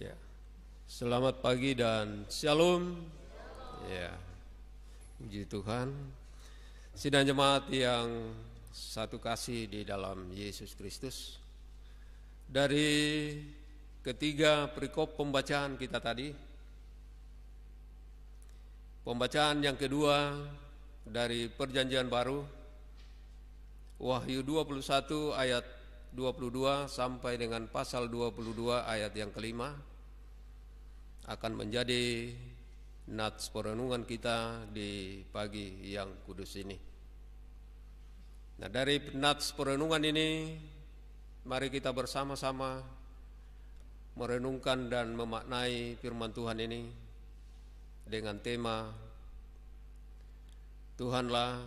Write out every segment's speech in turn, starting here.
Ya. Selamat pagi dan shalom. Ya. Puji Tuhan. Sidang jemaat yang satu kasih di dalam Yesus Kristus. Dari ketiga perikop pembacaan kita tadi, pembacaan yang kedua dari Perjanjian Baru, Wahyu 21 ayat 22 sampai dengan pasal 22 ayat yang kelima akan menjadi nats perenungan kita di pagi yang kudus ini. Nah, dari nats perenungan ini mari kita bersama-sama merenungkan dan memaknai firman Tuhan ini dengan tema Tuhanlah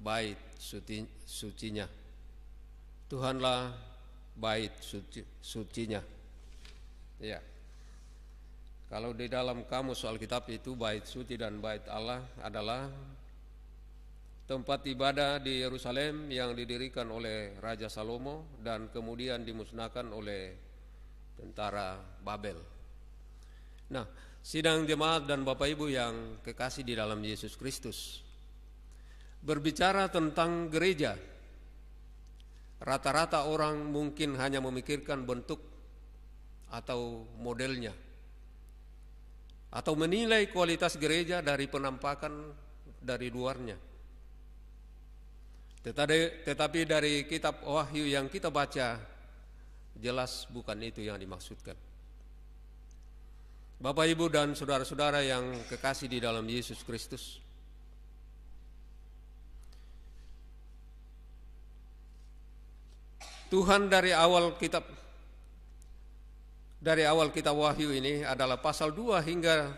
bait suci, sucinya. Tuhanlah bait suci, sucinya. Ya. Yeah. Kalau di dalam kamus Alkitab itu bait suci dan bait Allah adalah tempat ibadah di Yerusalem yang didirikan oleh Raja Salomo dan kemudian dimusnahkan oleh tentara Babel. Nah, sidang jemaat dan Bapak Ibu yang kekasih di dalam Yesus Kristus. Berbicara tentang gereja, rata-rata orang mungkin hanya memikirkan bentuk atau modelnya atau menilai kualitas gereja dari penampakan dari luarnya. Tetapi, dari kitab Wahyu yang kita baca jelas bukan itu yang dimaksudkan. Bapak Ibu dan saudara-saudara yang kekasih di dalam Yesus Kristus. Tuhan dari awal kitab dari awal kita wahyu ini adalah pasal 2 hingga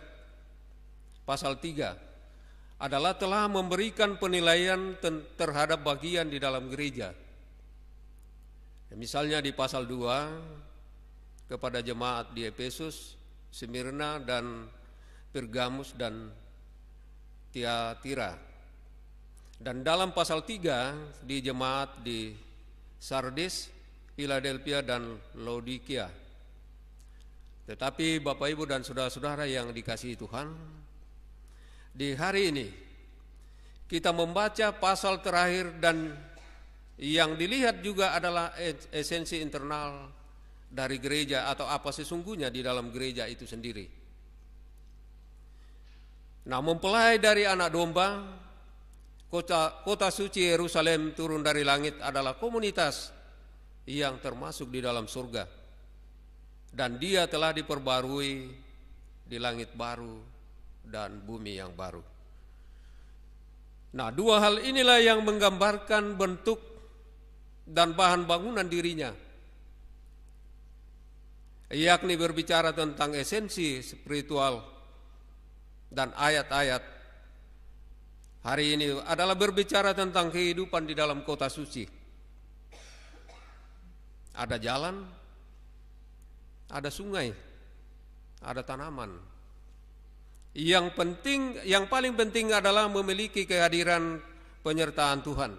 pasal 3 adalah telah memberikan penilaian terhadap bagian di dalam gereja. Ya, misalnya di pasal 2 kepada jemaat di Efesus, Smyrna dan Pergamus dan Tiatira. Dan dalam pasal 3 di jemaat di Sardis, Philadelphia dan Laodikia. Tetapi Bapak Ibu dan saudara-saudara yang dikasihi Tuhan, di hari ini kita membaca pasal terakhir dan yang dilihat juga adalah esensi internal dari gereja atau apa sesungguhnya di dalam gereja itu sendiri. Nah, mempelai dari anak domba, kota, kota suci Yerusalem turun dari langit adalah komunitas yang termasuk di dalam surga dan dia telah diperbarui di langit baru dan bumi yang baru. Nah, dua hal inilah yang menggambarkan bentuk dan bahan bangunan dirinya. Yakni berbicara tentang esensi spiritual dan ayat-ayat hari ini adalah berbicara tentang kehidupan di dalam kota suci. Ada jalan, ada sungai, ada tanaman. Yang penting, yang paling penting adalah memiliki kehadiran penyertaan Tuhan.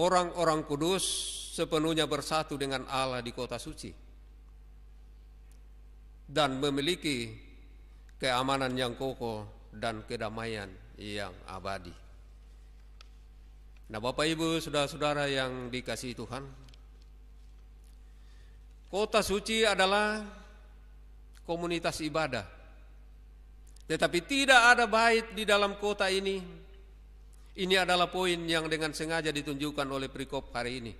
Orang-orang kudus sepenuhnya bersatu dengan Allah di kota suci dan memiliki keamanan yang kokoh dan kedamaian yang abadi. Nah, Bapak Ibu, saudara-saudara yang dikasihi Tuhan, Kota suci adalah komunitas ibadah. Tetapi tidak ada bait di dalam kota ini. Ini adalah poin yang dengan sengaja ditunjukkan oleh perikop hari ini.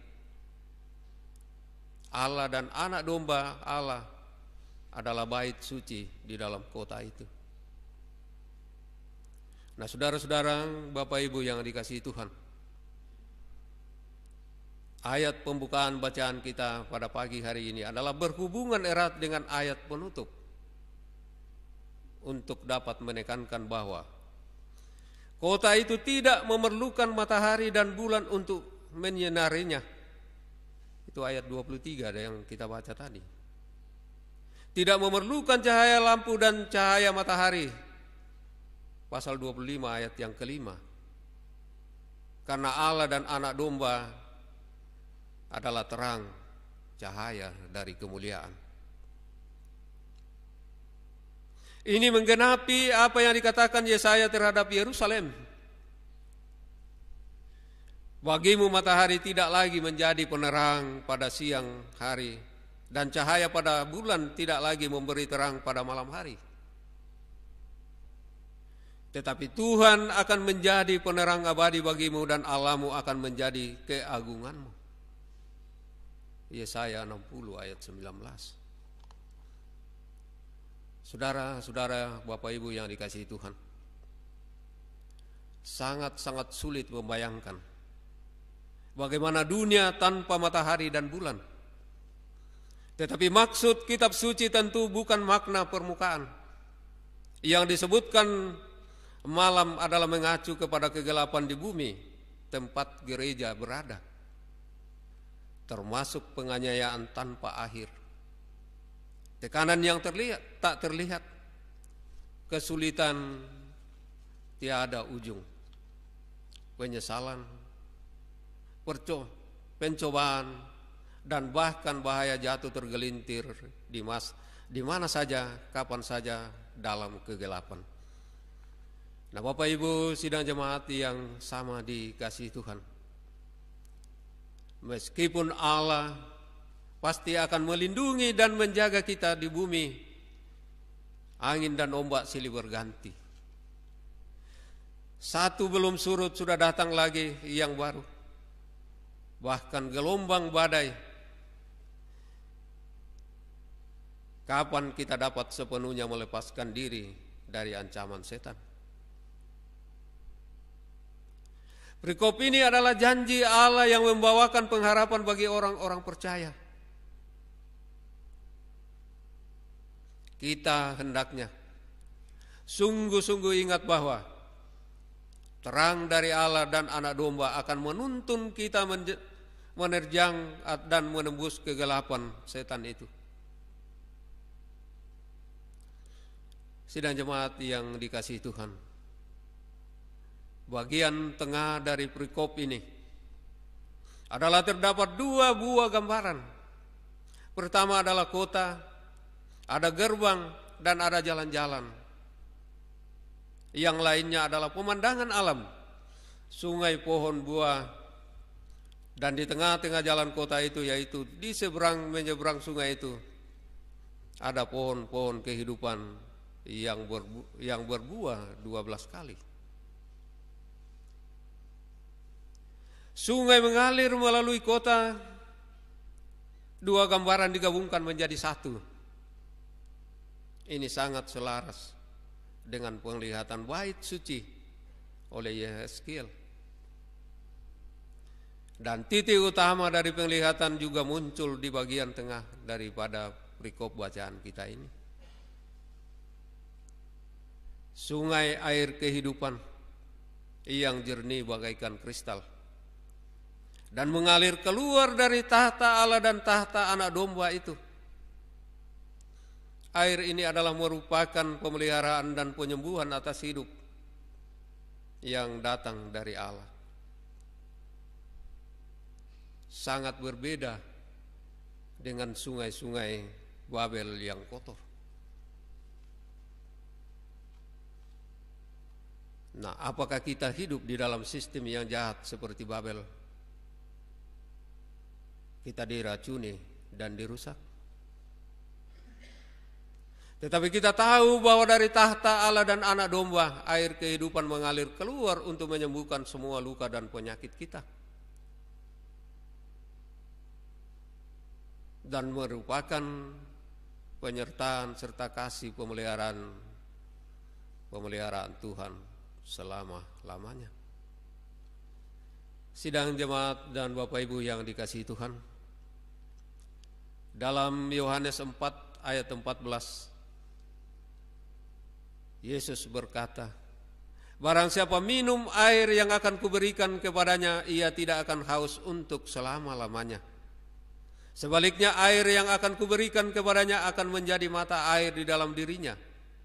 Allah dan anak domba Allah adalah bait suci di dalam kota itu. Nah, saudara-saudara, Bapak Ibu yang dikasihi Tuhan, Ayat pembukaan bacaan kita pada pagi hari ini adalah berhubungan erat dengan ayat penutup untuk dapat menekankan bahwa kota itu tidak memerlukan matahari dan bulan untuk menyinarinya. Itu ayat 23 ada yang kita baca tadi. Tidak memerlukan cahaya lampu dan cahaya matahari. Pasal 25 ayat yang kelima. Karena Allah dan anak domba adalah terang cahaya dari kemuliaan. Ini menggenapi apa yang dikatakan Yesaya terhadap Yerusalem. Bagimu matahari tidak lagi menjadi penerang pada siang hari dan cahaya pada bulan tidak lagi memberi terang pada malam hari. Tetapi Tuhan akan menjadi penerang abadi bagimu dan Allahmu akan menjadi keagunganmu. Yesaya iya, 60 ayat 19. Saudara-saudara, Bapak Ibu yang dikasihi Tuhan. Sangat-sangat sulit membayangkan bagaimana dunia tanpa matahari dan bulan. Tetapi maksud kitab suci tentu bukan makna permukaan. Yang disebutkan malam adalah mengacu kepada kegelapan di bumi, tempat gereja berada termasuk penganiayaan tanpa akhir. Tekanan yang terlihat tak terlihat, kesulitan tiada ujung, penyesalan, perco, pencobaan, dan bahkan bahaya jatuh tergelintir di mas di mana saja, kapan saja dalam kegelapan. Nah, Bapak Ibu sidang jemaat yang sama dikasih Tuhan. Meskipun Allah pasti akan melindungi dan menjaga kita di bumi, angin dan ombak silih berganti. Satu belum surut sudah datang lagi yang baru. Bahkan gelombang badai. Kapan kita dapat sepenuhnya melepaskan diri dari ancaman setan? Perikop ini adalah janji Allah yang membawakan pengharapan bagi orang-orang percaya. Kita hendaknya sungguh-sungguh ingat bahwa terang dari Allah dan anak domba akan menuntun kita menerjang dan menembus kegelapan setan itu. Sidang jemaat yang dikasih Tuhan bagian tengah dari perikop ini adalah terdapat dua buah gambaran. Pertama adalah kota, ada gerbang dan ada jalan-jalan. Yang lainnya adalah pemandangan alam, sungai, pohon, buah, dan di tengah-tengah jalan kota itu yaitu di seberang menyeberang sungai itu ada pohon-pohon kehidupan yang berbuah yang berbuah 12 kali. Sungai mengalir melalui kota. Dua gambaran digabungkan menjadi satu. Ini sangat selaras dengan penglihatan bait suci oleh Yehezkiel. Dan titik utama dari penglihatan juga muncul di bagian tengah daripada perikop bacaan kita ini. Sungai air kehidupan yang jernih bagaikan kristal dan mengalir keluar dari tahta Allah dan tahta anak domba itu. Air ini adalah merupakan pemeliharaan dan penyembuhan atas hidup yang datang dari Allah. Sangat berbeda dengan sungai-sungai Babel yang kotor. Nah, apakah kita hidup di dalam sistem yang jahat seperti Babel? kita diracuni dan dirusak. Tetapi kita tahu bahwa dari tahta Allah dan anak domba, air kehidupan mengalir keluar untuk menyembuhkan semua luka dan penyakit kita. Dan merupakan penyertaan serta kasih pemeliharaan pemeliharaan Tuhan selama-lamanya. Sidang jemaat dan Bapak Ibu yang dikasihi Tuhan, dalam Yohanes 4 ayat 14 Yesus berkata, Barang siapa minum air yang akan kuberikan kepadanya, ia tidak akan haus untuk selama-lamanya. Sebaliknya air yang akan kuberikan kepadanya akan menjadi mata air di dalam dirinya,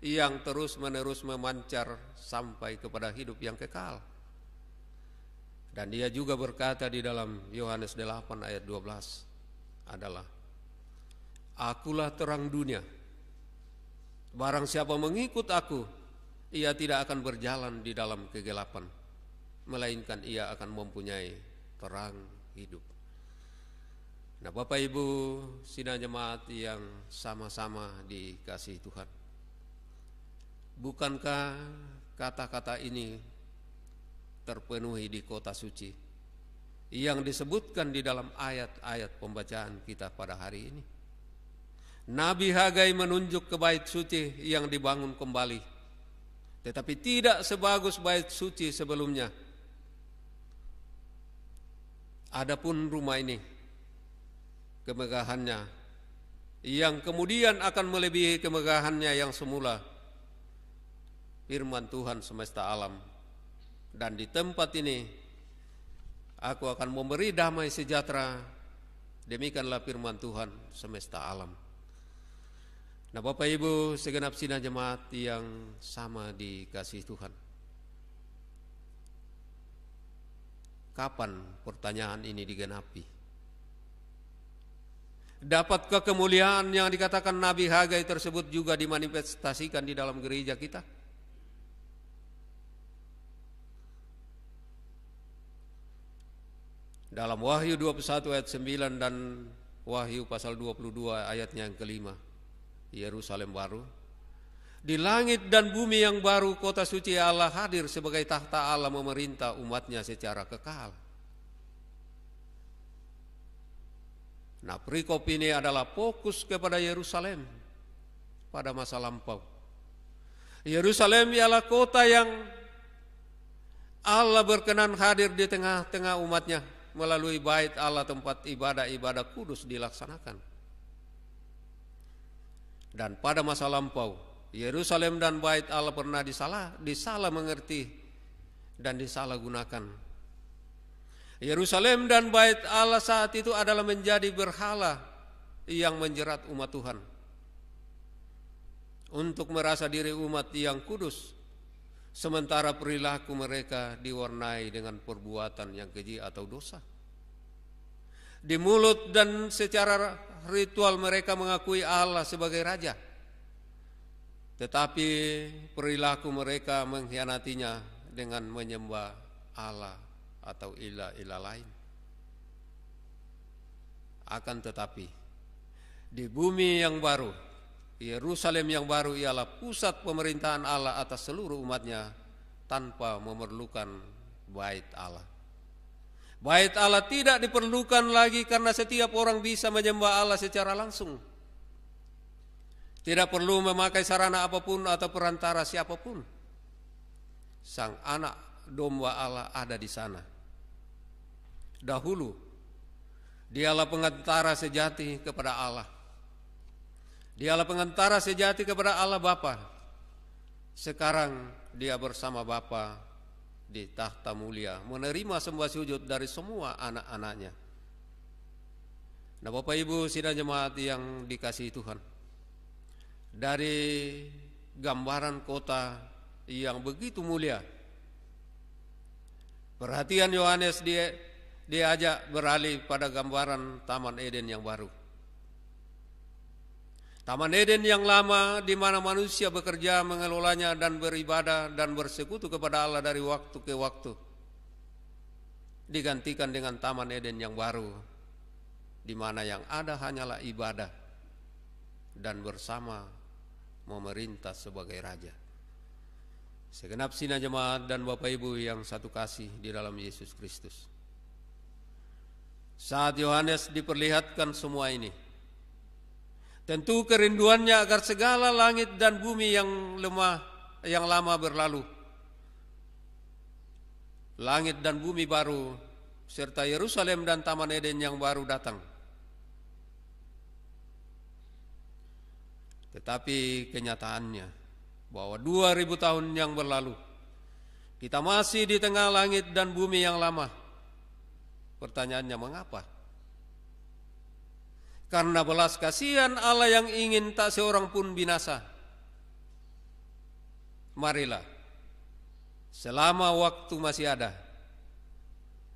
yang terus-menerus memancar sampai kepada hidup yang kekal. Dan dia juga berkata di dalam Yohanes 8 ayat 12 adalah, Akulah terang dunia. Barang siapa mengikut aku, ia tidak akan berjalan di dalam kegelapan, melainkan ia akan mempunyai terang hidup. Nah, Bapak Ibu, sinar jemaat yang sama-sama dikasih Tuhan. Bukankah kata-kata ini terpenuhi di kota suci yang disebutkan di dalam ayat-ayat pembacaan kita pada hari ini? Nabi Hagai menunjuk ke bait suci yang dibangun kembali. Tetapi tidak sebagus bait suci sebelumnya. Adapun rumah ini kemegahannya yang kemudian akan melebihi kemegahannya yang semula. Firman Tuhan semesta alam. Dan di tempat ini aku akan memberi damai sejahtera. Demikianlah firman Tuhan semesta alam. Nah Bapak Ibu segenap sinar jemaat yang sama dikasih Tuhan Kapan pertanyaan ini digenapi? Dapatkah kemuliaan yang dikatakan Nabi Hagai tersebut juga dimanifestasikan di dalam gereja kita? Dalam Wahyu 21 ayat 9 dan Wahyu pasal 22 ayatnya yang kelima Yerusalem baru. Di langit dan bumi yang baru kota suci Allah hadir sebagai tahta Allah memerintah umatnya secara kekal. Nah perikop ini adalah fokus kepada Yerusalem pada masa lampau. Yerusalem ialah kota yang Allah berkenan hadir di tengah-tengah umatnya melalui bait Allah tempat ibadah-ibadah kudus dilaksanakan. Dan pada masa lampau, Yerusalem dan Bait Allah pernah disalah, disalah mengerti dan disalahgunakan. Yerusalem dan Bait Allah saat itu adalah menjadi berhala yang menjerat umat Tuhan. Untuk merasa diri umat yang kudus, sementara perilaku mereka diwarnai dengan perbuatan yang keji atau dosa. Di mulut dan secara ritual mereka mengakui Allah sebagai raja. Tetapi perilaku mereka mengkhianatinya dengan menyembah Allah atau ilah-ilah lain. Akan tetapi di bumi yang baru, Yerusalem yang baru ialah pusat pemerintahan Allah atas seluruh umatnya tanpa memerlukan bait Allah. Bait Allah tidak diperlukan lagi karena setiap orang bisa menyembah Allah secara langsung. Tidak perlu memakai sarana apapun atau perantara siapapun. Sang anak domba Allah ada di sana. Dahulu, dialah pengantara sejati kepada Allah. Dialah pengantara sejati kepada Allah Bapa. Sekarang dia bersama Bapa di tahta mulia menerima sembah sujud dari semua anak-anaknya nah Bapak Ibu sidang jemaat yang dikasihi Tuhan dari gambaran kota yang begitu mulia perhatian Yohanes dia diajak beralih pada gambaran Taman Eden yang baru Taman Eden yang lama di mana manusia bekerja mengelolanya dan beribadah dan bersekutu kepada Allah dari waktu ke waktu digantikan dengan Taman Eden yang baru di mana yang ada hanyalah ibadah dan bersama memerintah sebagai raja. Segenap sinar jemaat dan Bapak Ibu yang satu kasih di dalam Yesus Kristus. Saat Yohanes diperlihatkan semua ini, Tentu kerinduannya agar segala langit dan bumi yang lemah yang lama berlalu. Langit dan bumi baru serta Yerusalem dan Taman Eden yang baru datang. Tetapi kenyataannya bahwa 2000 tahun yang berlalu kita masih di tengah langit dan bumi yang lama. Pertanyaannya mengapa? Karena belas kasihan Allah yang ingin tak seorang pun binasa. Marilah, selama waktu masih ada,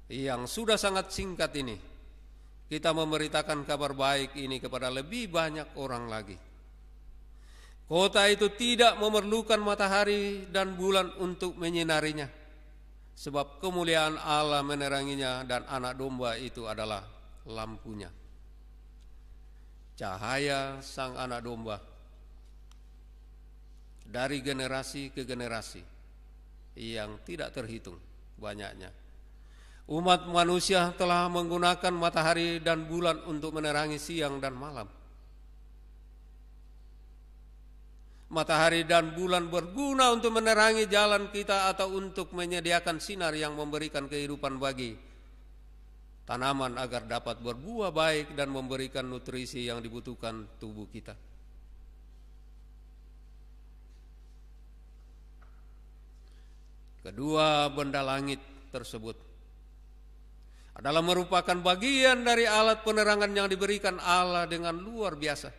yang sudah sangat singkat ini, kita memberitakan kabar baik ini kepada lebih banyak orang lagi. Kota itu tidak memerlukan matahari dan bulan untuk menyinarinya, sebab kemuliaan Allah meneranginya, dan Anak Domba itu adalah lampunya cahaya sang anak domba dari generasi ke generasi yang tidak terhitung banyaknya. Umat manusia telah menggunakan matahari dan bulan untuk menerangi siang dan malam. Matahari dan bulan berguna untuk menerangi jalan kita atau untuk menyediakan sinar yang memberikan kehidupan bagi tanaman agar dapat berbuah baik dan memberikan nutrisi yang dibutuhkan tubuh kita. Kedua benda langit tersebut adalah merupakan bagian dari alat penerangan yang diberikan Allah dengan luar biasa.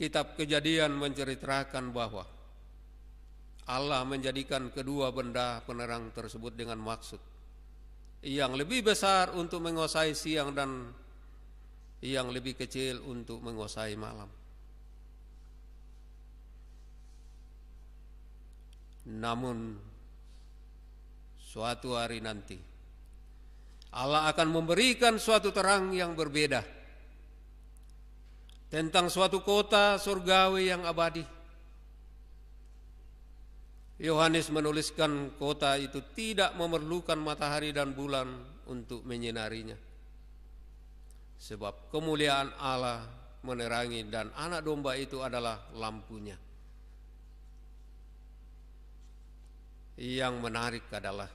Kitab Kejadian menceritakan bahwa Allah menjadikan kedua benda penerang tersebut dengan maksud yang lebih besar untuk menguasai siang dan yang lebih kecil untuk menguasai malam. Namun suatu hari nanti Allah akan memberikan suatu terang yang berbeda tentang suatu kota surgawi yang abadi Yohanes menuliskan kota itu tidak memerlukan matahari dan bulan untuk menyinarinya. Sebab kemuliaan Allah menerangi dan anak domba itu adalah lampunya. Yang menarik adalah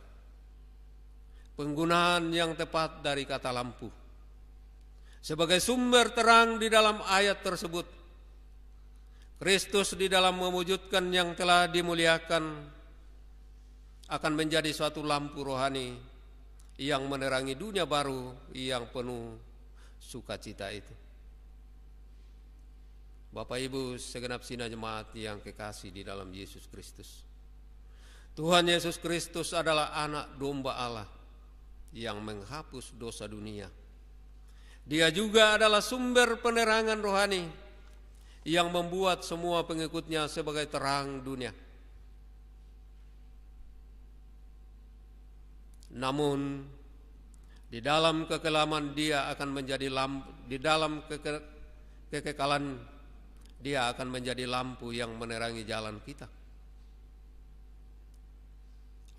penggunaan yang tepat dari kata lampu. Sebagai sumber terang di dalam ayat tersebut, Kristus di dalam mewujudkan yang telah dimuliakan akan menjadi suatu lampu rohani yang menerangi dunia baru yang penuh sukacita itu. Bapak Ibu segenap sinar jemaat yang kekasih di dalam Yesus Kristus. Tuhan Yesus Kristus adalah anak domba Allah yang menghapus dosa dunia. Dia juga adalah sumber penerangan rohani yang membuat semua pengikutnya sebagai terang dunia. Namun di dalam kekelaman dia akan menjadi lampu di dalam keke, kekekalan dia akan menjadi lampu yang menerangi jalan kita.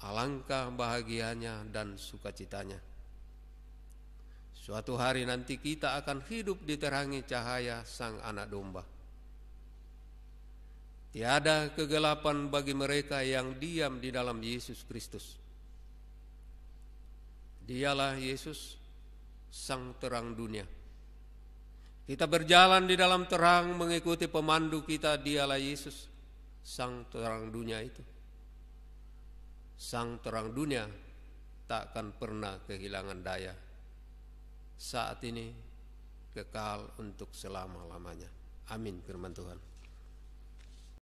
Alangkah bahagianya dan sukacitanya. Suatu hari nanti kita akan hidup diterangi cahaya sang anak domba. Tiada kegelapan bagi mereka yang diam di dalam Yesus Kristus. Dialah Yesus, Sang Terang Dunia. Kita berjalan di dalam terang, mengikuti pemandu kita. Dialah Yesus, Sang Terang Dunia itu. Sang Terang Dunia takkan pernah kehilangan daya. Saat ini kekal untuk selama-lamanya. Amin firman Tuhan.